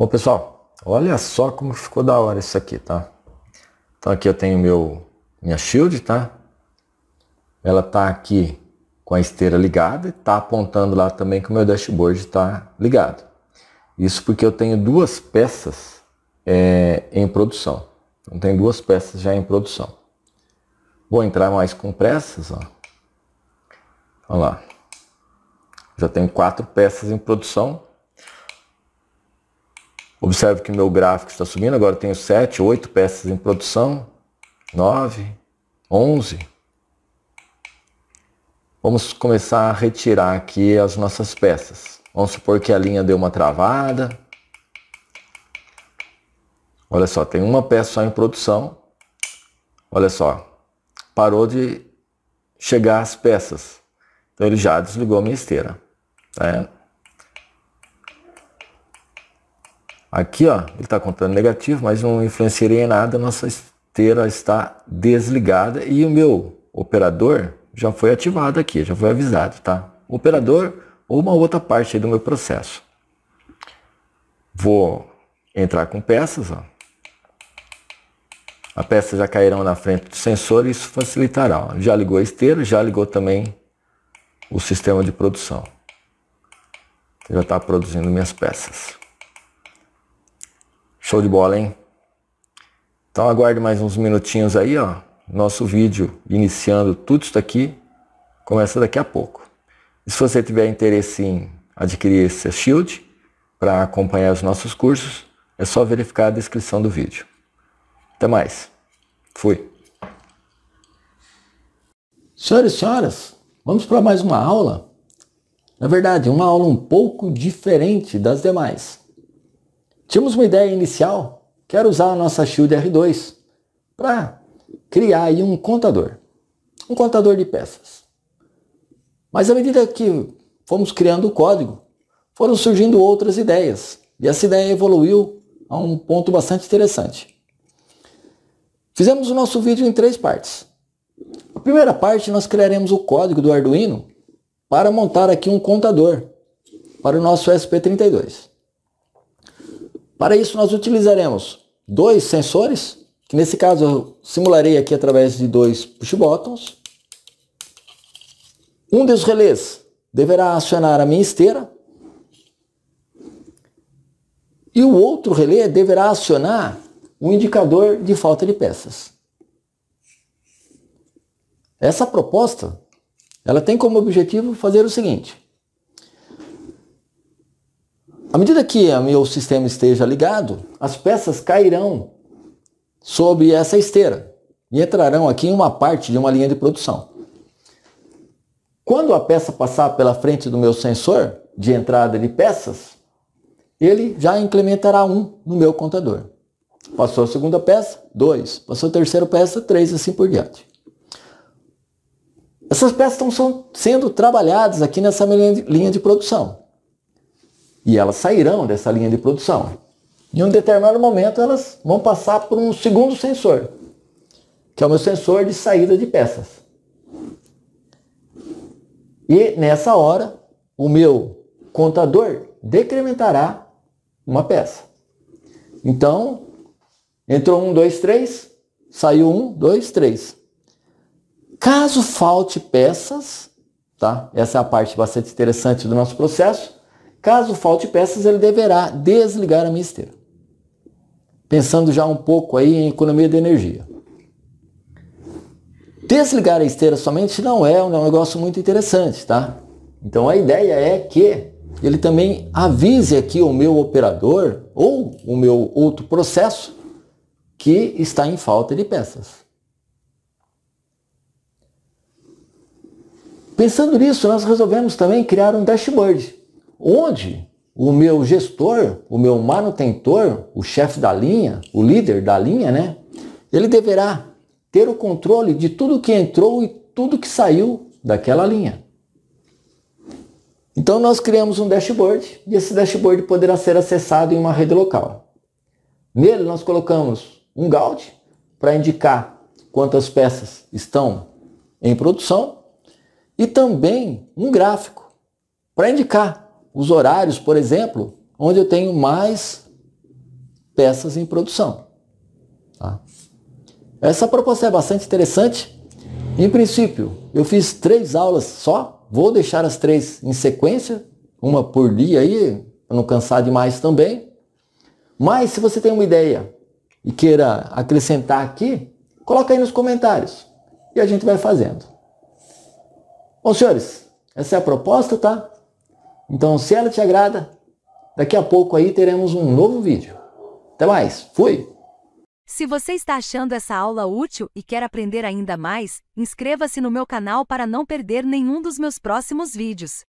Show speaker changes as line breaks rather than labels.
Bom, pessoal, olha só como ficou da hora isso aqui, tá? Então aqui eu tenho meu minha shield, tá? Ela tá aqui com a esteira ligada e tá apontando lá também que o meu dashboard está ligado. Isso porque eu tenho duas peças é, em produção. Então tem duas peças já em produção. Vou entrar mais com pressas, ó. Olha lá. Já tenho quatro peças em produção Observe que meu gráfico está subindo, agora tenho 7, 8 peças em produção, 9, 11. Vamos começar a retirar aqui as nossas peças. Vamos supor que a linha deu uma travada. Olha só, tem uma peça só em produção. Olha só, parou de chegar as peças. Então ele já desligou a minha esteira. Tá? Aqui, ó, ele está contando negativo, mas não influenciaria em nada, nossa esteira está desligada e o meu operador já foi ativado aqui, já foi avisado, tá? Operador ou uma outra parte do meu processo. Vou entrar com peças, ó. As peças já cairão na frente do sensor e isso facilitará. Ó. Já ligou a esteira, já ligou também o sistema de produção. Já está produzindo minhas peças. Show de bola, hein? Então aguarde mais uns minutinhos aí, ó. Nosso vídeo iniciando tudo isso aqui começa daqui a pouco. E se você tiver interesse em adquirir esse Shield para acompanhar os nossos cursos, é só verificar a descrição do vídeo. Até mais. Fui. Senhoras e senhores, vamos para mais uma aula. Na verdade, uma aula um pouco diferente das demais. Tínhamos uma ideia inicial, que era usar a nossa Shield R2 para criar aí um contador, um contador de peças. Mas à medida que fomos criando o código, foram surgindo outras ideias, e essa ideia evoluiu a um ponto bastante interessante. Fizemos o nosso vídeo em três partes. A primeira parte nós criaremos o código do Arduino para montar aqui um contador para o nosso SP32. Para isso, nós utilizaremos dois sensores, que nesse caso eu simularei aqui através de dois push-buttons. Um dos relés deverá acionar a minha esteira e o outro relé deverá acionar o indicador de falta de peças. Essa proposta ela tem como objetivo fazer o seguinte: à medida que o meu sistema esteja ligado, as peças cairão sobre essa esteira e entrarão aqui em uma parte de uma linha de produção. Quando a peça passar pela frente do meu sensor de entrada de peças, ele já incrementará um no meu contador. Passou a segunda peça, 2. Passou a terceira peça, 3 assim por diante. Essas peças estão sendo trabalhadas aqui nessa linha de produção. E elas sairão dessa linha de produção. Em um determinado momento, elas vão passar por um segundo sensor, que é o meu sensor de saída de peças. E nessa hora, o meu contador decrementará uma peça. Então, entrou um, dois, três, saiu um, dois, três. Caso falte peças, tá? Essa é a parte bastante interessante do nosso processo. Caso falte peças, ele deverá desligar a minha esteira. Pensando já um pouco aí em economia de energia. Desligar a esteira somente não é um negócio muito interessante, tá? Então a ideia é que ele também avise aqui o meu operador ou o meu outro processo que está em falta de peças. Pensando nisso, nós resolvemos também criar um dashboard onde o meu gestor, o meu manutentor, o chefe da linha, o líder da linha, né? Ele deverá ter o controle de tudo que entrou e tudo que saiu daquela linha. Então nós criamos um dashboard e esse dashboard poderá ser acessado em uma rede local. Nele nós colocamos um GAUD para indicar quantas peças estão em produção e também um gráfico para indicar os horários, por exemplo, onde eu tenho mais peças em produção. Tá? Essa proposta é bastante interessante. Em princípio, eu fiz três aulas só, vou deixar as três em sequência, uma por dia aí, para não cansar demais também. Mas se você tem uma ideia e queira acrescentar aqui, coloca aí nos comentários e a gente vai fazendo. Bom, senhores, essa é a proposta, tá? Então, se ela te agrada, daqui a pouco aí teremos um novo vídeo. Até mais, fui! Se você está achando essa aula útil e quer aprender ainda mais, inscreva-se no meu canal para não perder nenhum dos meus próximos vídeos.